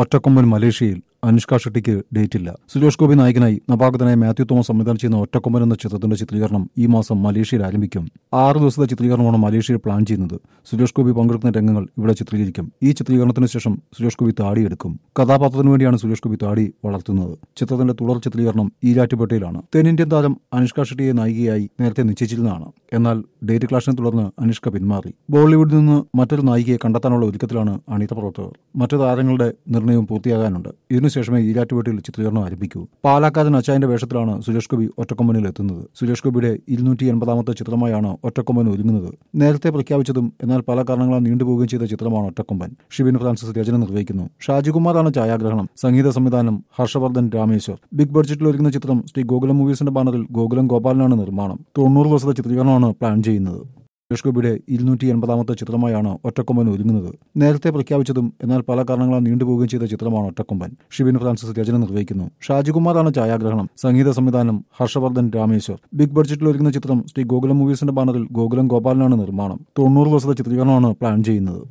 ഒറ്റക്കൊമ്പൻ മലേഷ്യയിൽ അനുഷ്ക ഷെട്ടിക്ക് ഡേറ്റ് ഇല്ല സുരേഷ് ഗോപി നായകനായി നവാഗതനായ മാത്യു തോമസ് സംവിധാനം ചെയ്യുന്ന ഒറ്റക്കൊമ്പൻ എന്ന ചിത്രത്തിന്റെ ചിത്രീകരണം ഈ മാസം മലേഷ്യയിൽ ആരംഭിക്കും ആറ് ദിവസത്തെ ചിത്രീകരണമാണ് മലേഷ്യയിൽ പ്ലാൻ ചെയ്യുന്നത് സുരേഷ് ഗോപി പങ്കെടുക്കുന്ന രംഗങ്ങൾ ഇവിടെ ചിത്രീകരിക്കും ഈ ചിത്രീകരണത്തിന് ശേഷം സുരേഷ് ഗോപി താടിയെടുക്കും കഥാപാത്രത്തിന് വേണ്ടിയാണ് സുരേഷ് ഗോപി താടി വളർത്തുന്നത് ചിത്രത്തിന്റെ തുടർ ചിത്രീകരണം ഈരാറ്റുപേട്ടയിലാണ് തെന്നിന്ത്യൻ താരം അനുഷ്ക ഷെട്ടിയെ നായികയായി നേരത്തെ നിശ്ചയിച്ചിരുന്നതാണ് എന്നാൽ ഡേറ്റ് ക്ലാഷിനെ തുടർന്ന് അനുഷ്ക പിന്മാറി ബോളിവുഡിൽ നിന്ന് മറ്റൊരു നായികയെ കണ്ടെത്താനുള്ള ഒരുക്കത്തിലാണ് അണിത പ്രവർത്തകർ മറ്റു താരങ്ങളുടെ നിർണയവും പൂർത്തിയാകാനുണ്ട് ഇതിനു ശേഷമേ ഈരാറ്റുപേട്ടയിൽ ചിത്രീകരണം ആരംഭിക്കൂ പാലാക്കാതൻ അച്ചായന്റെ വേഷത്തിലാണ് സുരേഷ് ഗോപി ഒറ്റക്കൊമ്പനിൽ എത്തുന്നത് സുരേഷ് ഗോപിയുടെ ഇരുന്നൂറ്റി എൺപതാമത്തെ ചിത്രമായാണ് ഒറ്റക്കൊമ്പൻ ഒരുങ്ങുന്നത് നേരത്തെ പ്രഖ്യാപിച്ചതും എന്നാൽ പല കാരണങ്ങളാൽ നീണ്ടുപോകുകയും ചെയ്ത ചിത്രമാണ് ഒറ്റക്കൊമ്പൻ ഷിബിൻ ഫ്രാൻസിസ് രചന നിർവഹിക്കുന്നു ഷാജികുമാറാണ് ഛായാഗ്രഹണം സംഗീത സംവിധാനം ഹർഷവർദ്ധൻ രാമേശ്വർ ബിഗ് ബഡ്ജറ്റിൽ ഒരുങ്ങുന്ന ചിത്രം ശ്രീ ഗോകുലം മൂവീസിന്റെ ബാനറിൽ ഗോകുലം ഗോപാലനാണ് നിർമ്മാണം തൊണ്ണൂറ് ദിവസത്തെ ചിത്രീകരണമാണ് പ്ലാൻ ചെയ്യുന്നത് സുരേഷ് ഇരുന്നൂറ്റി എൺപതാമത്തെ ചിത്രമായാണ് ഒറ്റക്കൊമ്പൻ ഒരുങ്ങുന്നത് നേരത്തെ പ്രഖ്യാപിച്ചതും എന്നാൽ പല കാരണങ്ങളാൽ നീണ്ടുപോകുകയും ചെയ്ത ചിത്രമാണ് ഒറ്റക്കൊമ്പൻ ഷിബിൻ ഫ്രാൻസിസ് രചന നിർവഹിക്കുന്നു ഷാജികുമാറാണ് ഛായാഗ്രഹണം സംഗീത സംവിധാനം ഹർഷവർദ്ധൻ രാമേശ്വർ ബിഗ് ബഡ്ജറ്റിൽ ഒരുങ്ങുന്ന ചിത്രം ശ്രീ ഗോകുലം മൂവീസിന്റെ ബാനറിൽ ഗോകുലം ഗോപാലനാണ് നിർമ്മാണം തൊണ്ണൂറ് ദിവസത്തെ ചിത്രീകരണമാണ് പ്ലാൻ ചെയ്യുന്നത്